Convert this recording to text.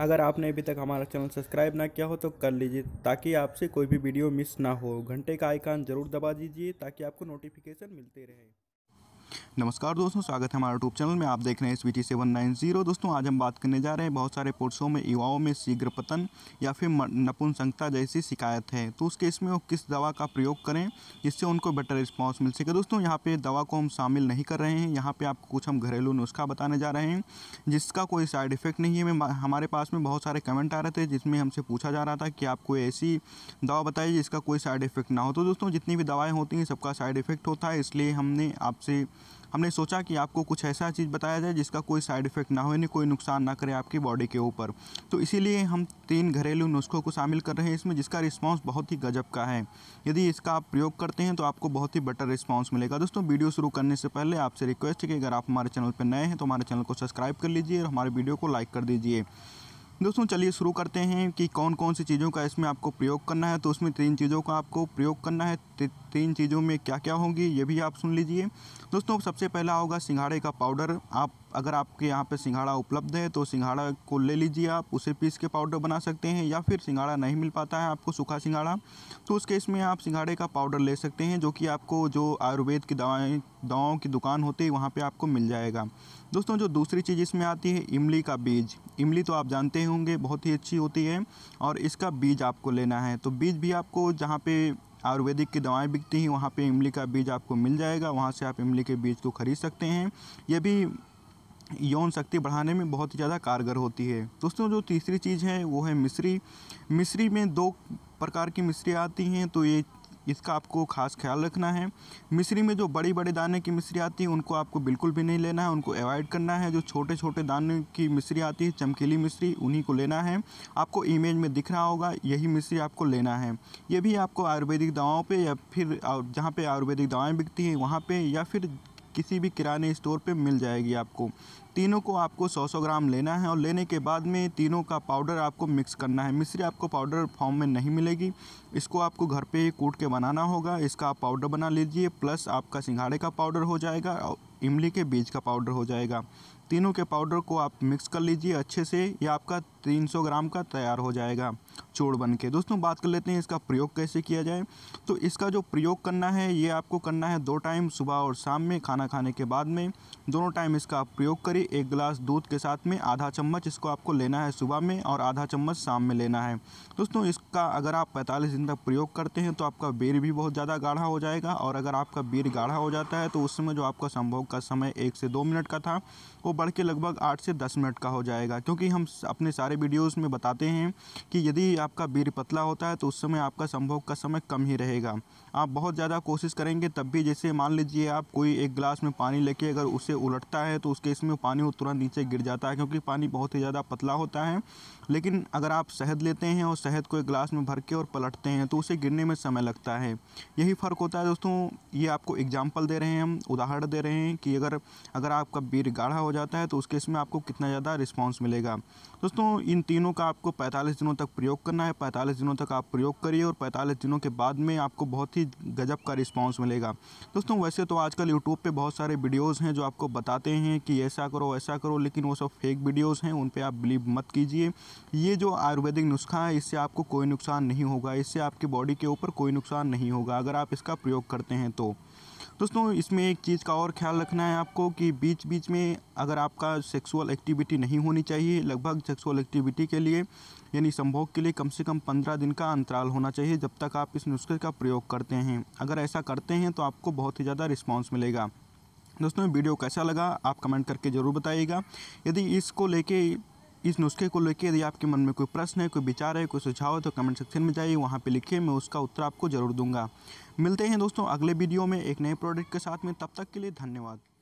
अगर आपने अभी तक हमारा चैनल सब्सक्राइब ना किया हो तो कर लीजिए ताकि आपसे कोई भी वीडियो मिस ना हो घंटे का आइकान ज़रूर दबा दीजिए ताकि आपको नोटिफिकेशन मिलते रहे नमस्कार दोस्तों स्वागत है हमारे यूट्यूब चैनल में आप देख रहे हैं स्वीटी सेवन नाइन जीरो दोस्तों आज हम बात करने जा रहे हैं बहुत सारे पुरुषों में युवाओं में शीघ्र पतन या फिर नपुंसकता जैसी शिकायत है तो उस केस में वो किस दवा का प्रयोग करें जिससे उनको बेटर रिस्पॉन्स मिल सके दोस्तों यहाँ पे दवा को हम शामिल नहीं कर रहे हैं यहाँ पर आपको कुछ हम घरेलू नुस्खा बताने जा रहे हैं जिसका कोई साइड इफेक्ट नहीं है हमारे पास में बहुत सारे कमेंट आ रहे थे जिसमें हमसे पूछा जा रहा था कि आप कोई ऐसी दवा बताइए जिसका कोई साइड इफेक्ट ना हो तो दोस्तों जितनी भी दवाएँ होती हैं सबका साइड इफेक्ट होता है इसलिए हमने आपसे हमने सोचा कि आपको कुछ ऐसा चीज़ बताया जाए जिसका कोई साइड इफ़ेक्ट ना हो यानी कोई नुकसान ना करे आपकी बॉडी के ऊपर तो इसीलिए हम तीन घरेलू नुस्खों को शामिल कर रहे हैं इसमें जिसका रिस्पॉन्स बहुत ही गजब का है यदि इसका आप प्रयोग करते हैं तो आपको बहुत ही बेटर रिस्पांस मिलेगा दोस्तों वीडियो शुरू करने से पहले आपसे रिक्वेस्ट है कि अगर आप हमारे चैनल पर नए हैं तो हमारे चैनल को सब्सक्राइब कर लीजिए और हमारे वीडियो को लाइक कर दीजिए दोस्तों चलिए शुरू करते हैं कि कौन कौन सी चीज़ों का इसमें आपको प्रयोग करना है तो उसमें तीन चीज़ों का आपको प्रयोग करना है ती, तीन चीज़ों में क्या क्या होगी ये भी आप सुन लीजिए दोस्तों सबसे पहला होगा सिंघाड़े का पाउडर आप अगर आपके यहाँ पे सिंघाड़ा उपलब्ध है तो सिंघाड़ा को ले लीजिए आप उसे पीस के पाउडर बना सकते हैं या फिर सिंघाड़ा नहीं मिल पाता है आपको सूखा सिंघाड़ा तो उस केस में आप सिंघाड़े का पाउडर ले सकते हैं जो कि आपको जो आयुर्वेद की दवाएँ दवाओं की दुकान होती है वहाँ पर आपको मिल जाएगा दोस्तों जो दूसरी चीज़ इसमें आती है इमली का बीज इमली तो आप जानते होंगे बहुत ही अच्छी होती है और इसका बीज आपको लेना है तो बीज भी आपको जहाँ पे आयुर्वेदिक की दवाएं बिकती हैं वहाँ पे इमली का बीज आपको मिल जाएगा वहाँ से आप इमली के बीज को खरीद सकते हैं ये भी यौन शक्ति बढ़ाने में बहुत ही ज़्यादा कारगर होती है दोस्तों जो तीसरी चीज़ है वो है मिश्री मिश्री में दो प्रकार की मिश्री आती हैं तो ये इसका आपको खास ख्याल रखना है मिश्री में जो बड़ी बड़े दाने की मिश्री आती है उनको आपको बिल्कुल भी नहीं लेना है उनको अवॉइड करना है जो छोटे छोटे दाने की मिश्री आती है चमकीली मिश्री उन्हीं को लेना है आपको इमेज में दिख रहा होगा यही मिश्री आपको लेना है ये भी आपको आयुर्वेदिक दवाओं पर या फिर जहाँ पर आयुर्वेदिक दवाएँ बिकती हैं वहाँ पर या फिर किसी भी किराने स्टोर पे मिल जाएगी आपको तीनों को आपको 100-100 ग्राम लेना है और लेने के बाद में तीनों का पाउडर आपको मिक्स करना है मिश्री आपको पाउडर फॉर्म में नहीं मिलेगी इसको आपको घर पे कूट के बनाना होगा इसका आप पाउडर बना लीजिए प्लस आपका सिंघाड़े का पाउडर हो जाएगा और इमली के बीज का पाउडर हो जाएगा तीनों के पाउडर को आप मिक्स कर लीजिए अच्छे से या आपका 300 ग्राम का तैयार हो जाएगा चूड़ बन के दोस्तों बात कर लेते हैं इसका प्रयोग कैसे किया जाए तो इसका जो प्रयोग करना है ये आपको करना है दो टाइम सुबह और शाम में खाना खाने के बाद में दोनों टाइम इसका आप प्रयोग करिए एक गिलास दूध के साथ में आधा चम्मच इसको आपको लेना है सुबह में और आधा चम्मच शाम में लेना है दोस्तों इसका अगर आप पैंतालीस दिन तक प्रयोग करते हैं तो आपका बीर भी बहुत ज़्यादा गाढ़ा हो जाएगा और अगर आपका बीर गाढ़ा हो जाता है तो उस समय जो आपका संभोग का समय एक से दो मिनट का था वो बढ़ के लगभग आठ से दस मिनट का हो जाएगा क्योंकि हम अपने सारे वीडियोज़ में बताते हैं कि यदि आपका बीर पतला होता है तो उस समय आपका संभोग का समय कम ही रहेगा आप बहुत ज़्यादा कोशिश करेंगे तब भी जैसे मान लीजिए आप कोई एक गिलास में पानी लेके अगर उसे उलटता है तो उसके इसमें पानी पानी वो तुरंत नीचे गिर जाता है क्योंकि पानी बहुत ही ज़्यादा पतला होता है लेकिन अगर आप शहद लेते हैं और शहद को एक ग्लास में भर के और पलटते हैं तो उसे गिरने में समय लगता है यही फ़र्क होता है दोस्तों ये आपको एग्जाम्पल दे रहे हैं हम उदाहरण दे रहे हैं कि अगर अगर आपका बीर गाढ़ा हो जाता है तो उस केस में आपको कितना ज़्यादा रिस्पॉन्स मिलेगा दोस्तों इन तीनों का आपको पैंतालीस दिनों तक प्रयोग करना है पैंतालीस दिनों तक आप प्रयोग करिए और पैंतालीस दिनों के बाद में आपको बहुत ही गजब का रिस्पॉन्स मिलेगा दोस्तों वैसे तो आजकल यूट्यूब पर बहुत सारे वीडियोज़ हैं जो आपको बताते हैं कि ऐसा करो ऐसा करो लेकिन वो सब फेक वीडियोस हैं उन पर आप बिलीव मत कीजिए ये जो आयुर्वेदिक नुस्खा है इससे आपको कोई नुकसान नहीं होगा इससे आपकी बॉडी के ऊपर कोई नुकसान नहीं होगा अगर आप इसका प्रयोग करते हैं तो दोस्तों इसमें एक चीज़ का और ख्याल रखना है आपको कि बीच बीच में अगर आपका सेक्सुअल एक्टिविटी नहीं होनी चाहिए लगभग सेक्सुअल एक्टिविटी के लिए यानी संभोग के लिए कम से कम पंद्रह दिन का अंतराल होना चाहिए जब तक आप इस नुस्खे का प्रयोग करते हैं अगर ऐसा करते हैं तो आपको बहुत ही ज़्यादा रिस्पॉन्स मिलेगा दोस्तों वीडियो कैसा लगा आप कमेंट करके ज़रूर बताइएगा यदि इसको लेके इस नुस्खे को लेके यदि आपके मन में कोई प्रश्न है कोई विचार है कोई सुझाव है तो कमेंट सेक्शन में जाइए वहाँ पे लिखिए मैं उसका उत्तर आपको ज़रूर दूंगा मिलते हैं दोस्तों अगले वीडियो में एक नए प्रोडक्ट के साथ में तब तक के लिए धन्यवाद